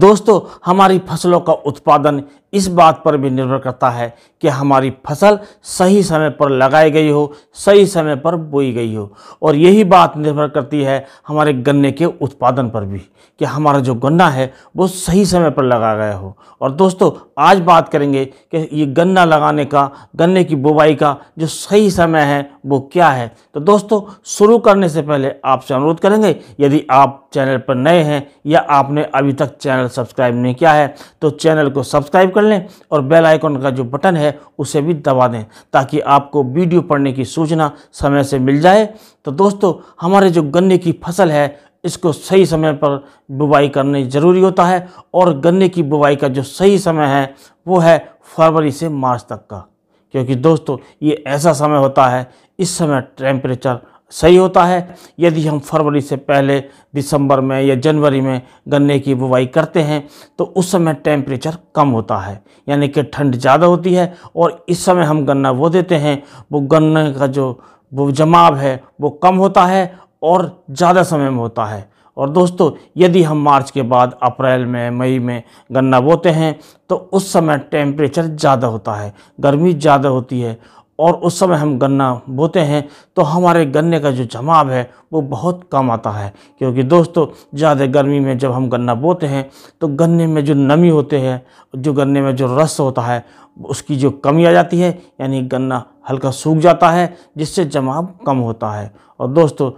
दोस्तों हमारी फसलों का उत्पादन इस बात पर भी निर्भर करता है कि हमारी फसल सही समय पर लगाई गई हो सही समय पर बोई गई हो और यही बात निर्भर करती है हमारे गन्ने के उत्पादन पर भी कि हमारा जो गन्ना है वो सही समय पर लगा गया हो और दोस्तों आज बात करेंगे कि ये गन्ना लगाने का गन्ने की बुवाई का जो सही समय है वो क्या है तो दोस्तों शुरू करने से पहले आपसे अनुरोध करेंगे यदि आप चैनल पर नए हैं या आपने अभी तक चैनल चैनल सब्सक्राइब नहीं किया है तो चैनल को सब्सक्राइब कर लें और बेल आइकन का जो बटन है उसे भी दबा दें ताकि आपको वीडियो पढ़ने की सूचना समय से मिल जाए तो दोस्तों हमारे जो गन्ने की फसल है इसको सही समय पर बुवाई करनी ज़रूरी होता है और गन्ने की बुवाई का जो सही समय है वो है फरवरी से मार्च तक का क्योंकि दोस्तों ये ऐसा समय होता है इस समय टेम्परेचर सही होता है यदि हम फरवरी से पहले दिसंबर में या जनवरी में गन्ने की बुवाई करते हैं तो उस समय टेम्परेचर कम होता है यानी कि ठंड ज़्यादा होती है और इस समय हम गन्ना वो देते हैं वो गन्ने का जो वो जमाव है वो कम होता है और ज़्यादा समय में होता है और दोस्तों यदि हम मार्च के बाद अप्रैल में मई में गन्ना बोते हैं तो उस समय टेम्परेचर ज़्यादा होता है गर्मी ज़्यादा होती है और उस समय हम गन्ना बोते हैं तो हमारे गन्ने का जो जमाव है वो बहुत कम आता है क्योंकि दोस्तों ज़्यादा गर्मी में जब हम गन्ना बोते हैं तो गन्ने में जो नमी होते हैं जो गन्ने में जो रस होता है उसकी जो कमी आ जाती है यानी गन्ना हल्का सूख जाता है जिससे जमाव कम होता है और दोस्तों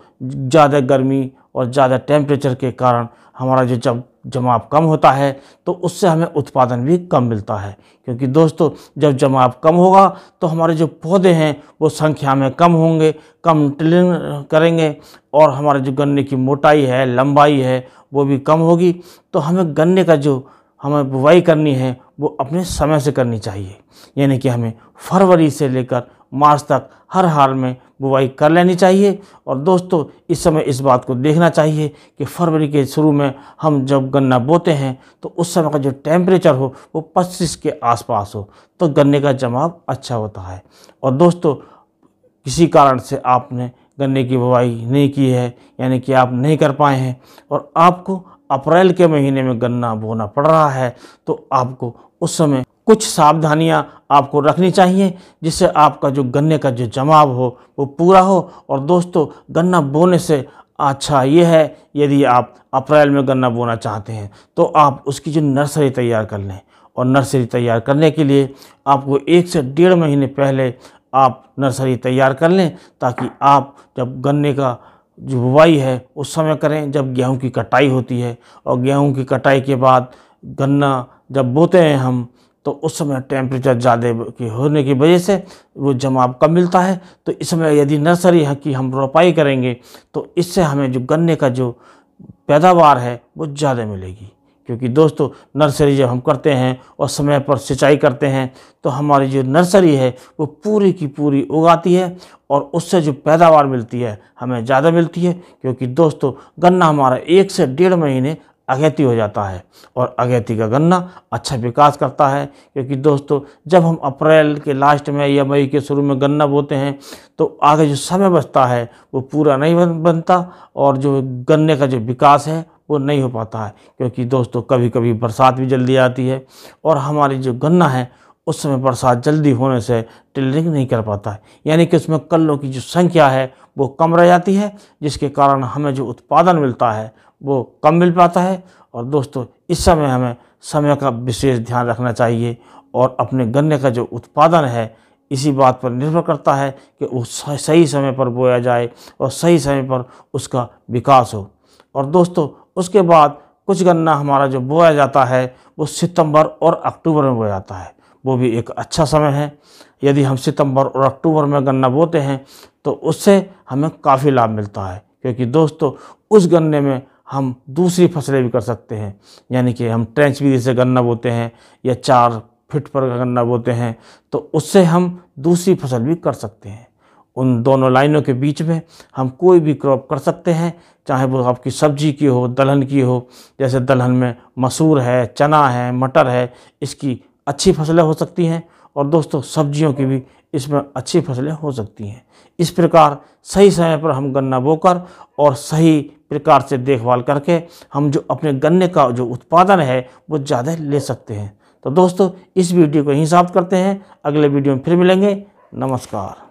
ज़्यादा गर्मी और ज़्यादा टेम्परेचर के कारण हमारा जो जब जमाव कम होता है तो उससे हमें उत्पादन भी कम मिलता है क्योंकि दोस्तों जब जमाव कम होगा तो हमारे जो पौधे हैं वो संख्या में कम होंगे कम टिलिंग करेंगे और हमारे जो गन्ने की मोटाई है लंबाई है वो भी कम होगी तो हमें गन्ने का जो हमें बुवाई करनी है वो अपने समय से करनी चाहिए यानी कि हमें फरवरी से लेकर मार्च तक हर हाल में बुवाई कर लेनी चाहिए और दोस्तों इस समय इस बात को देखना चाहिए कि फरवरी के शुरू में हम जब गन्ना बोते हैं तो उस समय का जो टेम्परेचर हो वो 25 के आसपास हो तो गन्ने का जमाव अच्छा होता है और दोस्तों किसी कारण से आपने गन्ने की बुवाई नहीं की है यानी कि आप नहीं कर पाए हैं और आपको अप्रैल के महीने में गन्ना बोना पड़ रहा है तो आपको उस समय कुछ सावधानियां आपको रखनी चाहिए जिससे आपका जो गन्ने का जो जमाव हो वो पूरा हो और दोस्तों गन्ना बोने से अच्छा ये है यदि आप अप्रैल में गन्ना बोना चाहते हैं तो आप उसकी जो नर्सरी तैयार कर लें और नर्सरी तैयार करने के लिए आपको एक से डेढ़ महीने पहले आप नर्सरी तैयार कर लें ताकि आप जब गन्ने का जो बुवाई है उस समय करें जब गेहूं की कटाई होती है और गेहूं की कटाई के बाद गन्ना जब बोते हैं हम तो उस समय टेम्परेचर ज़्यादा के होने की वजह से वो जमाव कम मिलता है तो इस समय यदि नर्सरी की हम रोपाई करेंगे तो इससे हमें जो गन्ने का जो पैदावार है वो ज़्यादा मिलेगी क्योंकि दोस्तों नर्सरी जब हम करते हैं और समय पर सिंचाई करते हैं तो हमारी जो नर्सरी है वो पूरी की पूरी उगाती है और उससे जो पैदावार मिलती है हमें ज़्यादा मिलती है क्योंकि दोस्तों गन्ना हमारा एक से डेढ़ महीने अगैती हो जाता है और अगैती का गन्ना अच्छा विकास करता है क्योंकि दोस्तों जब हम अप्रैल के लास्ट में या मई के शुरू में गन्ना बोते हैं तो आगे जो समय बचता है वो पूरा नहीं बन, बनता और जो गन्ने का जो विकास है वो नहीं हो पाता है क्योंकि दोस्तों कभी कभी बरसात भी जल्दी आती है और हमारी जो गन्ना है उस समय बरसात जल्दी होने से टिलरिंग नहीं कर पाता है यानी कि उसमें कल्लों की जो संख्या है वो कम रह जाती है जिसके कारण हमें जो उत्पादन मिलता है वो कम मिल पाता है और दोस्तों इस समय हमें समय का विशेष ध्यान रखना चाहिए और अपने गन्ने का जो उत्पादन है इसी बात पर निर्भर करता है कि वो सही समय पर बोया जाए और सही समय पर उसका विकास हो और दोस्तों उसके बाद कुछ गन्ना हमारा जो बोया जाता है वो सितंबर और अक्टूबर में बोया जाता है वो भी एक अच्छा समय है यदि हम सितंबर और अक्टूबर में गन्ना बोते हैं तो उससे हमें काफ़ी लाभ मिलता है क्योंकि दोस्तों उस गन्ने में हम दूसरी फसलें भी कर सकते हैं यानी कि हम ट्रेंच विधि से गन्ना बोते हैं या चार फिट पर गन्ना बोते हैं तो उससे हम दूसरी फसल भी कर सकते हैं उन दोनों लाइनों के बीच में हम कोई भी क्रॉप कर सकते हैं चाहे वो आपकी सब्जी की हो दलहन की हो जैसे दलहन में मसूर है चना है मटर है इसकी अच्छी फसलें हो सकती हैं और दोस्तों सब्जियों की भी इसमें अच्छी फसलें हो सकती हैं इस प्रकार सही समय पर हम गन्ना बोकर और सही प्रकार से देखभाल करके हम जो अपने गन्ने का जो उत्पादन है वो ज़्यादा ले सकते हैं तो दोस्तों इस वीडियो को यहीं समाप्त करते हैं अगले वीडियो में फिर मिलेंगे नमस्कार